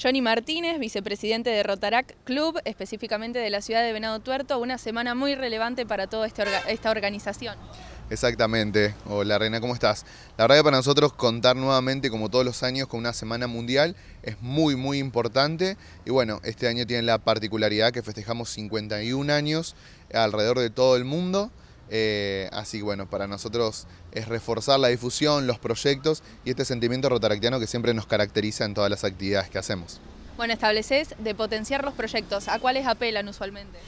Johnny Martínez, vicepresidente de Rotarac Club, específicamente de la ciudad de Venado Tuerto, una semana muy relevante para toda este esta organización. Exactamente. Hola Reina, ¿cómo estás? La verdad que para nosotros contar nuevamente, como todos los años, con una semana mundial es muy, muy importante. Y bueno, este año tiene la particularidad que festejamos 51 años alrededor de todo el mundo. Eh, así que bueno, para nosotros es reforzar la difusión, los proyectos y este sentimiento rotaractiano que siempre nos caracteriza en todas las actividades que hacemos. Bueno, estableces de potenciar los proyectos. ¿A cuáles apelan usualmente?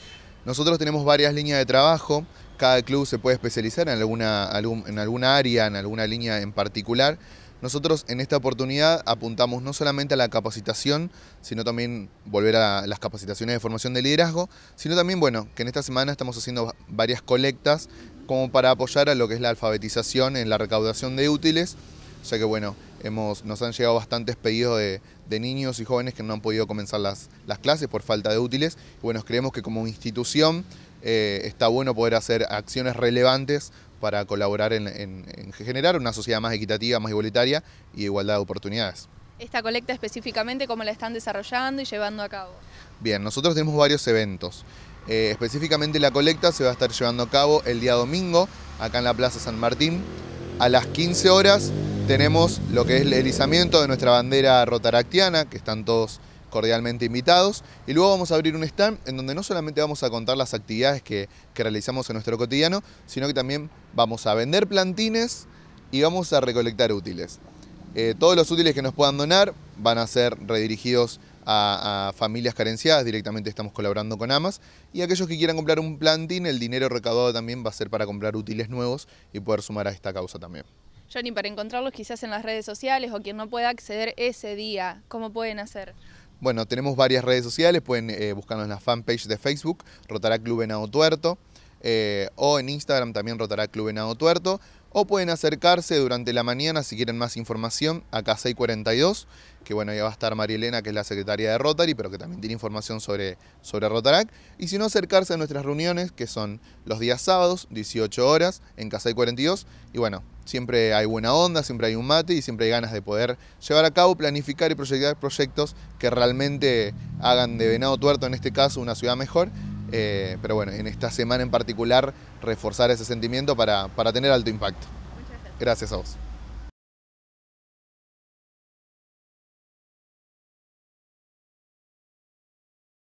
Nosotros tenemos varias líneas de trabajo. Cada club se puede especializar en alguna, en alguna área, en alguna línea en particular. Nosotros en esta oportunidad apuntamos no solamente a la capacitación, sino también volver a las capacitaciones de formación de liderazgo, sino también, bueno, que en esta semana estamos haciendo varias colectas como para apoyar a lo que es la alfabetización en la recaudación de útiles, ya que, bueno, hemos, nos han llegado bastantes pedidos de, niños y jóvenes que no han podido comenzar las, clases por falta de útiles. bueno, creemos que como institución eh, está bueno poder hacer acciones relevantes para colaborar en, generar una sociedad más equitativa, más igualitaria y igualdad de oportunidades. ¿Esta colecta específicamente cómo la están desarrollando y llevando a cabo? Bien, nosotros tenemos varios eventos. Eh, específicamente la colecta se va a estar llevando a cabo el día domingo, acá en la Plaza San Martín. A las 15 horas tenemos lo que es el izamiento de nuestra bandera rotaractiana, que están todos cordialmente invitados. Y luego vamos a abrir un stand en donde no solamente vamos a contar las actividades que, realizamos en nuestro cotidiano, sino que también vamos a vender plantines y vamos a recolectar útiles. Eh, todos los útiles que nos puedan donar van a ser redirigidos a, a, familias carenciadas, directamente estamos colaborando con AMAS, y aquellos que quieran comprar un plantín, el dinero recaudado también va a ser para comprar útiles nuevos y poder sumar a esta causa también. Johnny, para encontrarlos quizás en las redes sociales o quien no pueda acceder ese día, ¿cómo pueden hacer? Bueno, tenemos varias redes sociales, pueden eh, buscarnos en la fanpage de Facebook, Rotará Club Tuerto, eh, o en Instagram también Rotará Club Venado Tuerto o pueden acercarse durante la mañana si quieren más información a y 42, que bueno, ya va a estar María Elena, que es la secretaria de Rotary, pero que también tiene información sobre, sobre Rotarac. Y si no, acercarse a nuestras reuniones, que son los días sábados, 18 horas, en y 42. Y bueno, siempre hay buena onda, siempre hay un mate y siempre hay ganas de poder llevar a cabo, planificar y proyectar proyectos que realmente hagan de Venado Tuerto, en este caso, una ciudad mejor eh, pero bueno, en esta semana en particular, reforzar ese sentimiento para, para tener alto impacto. Muchas Gracias a vos.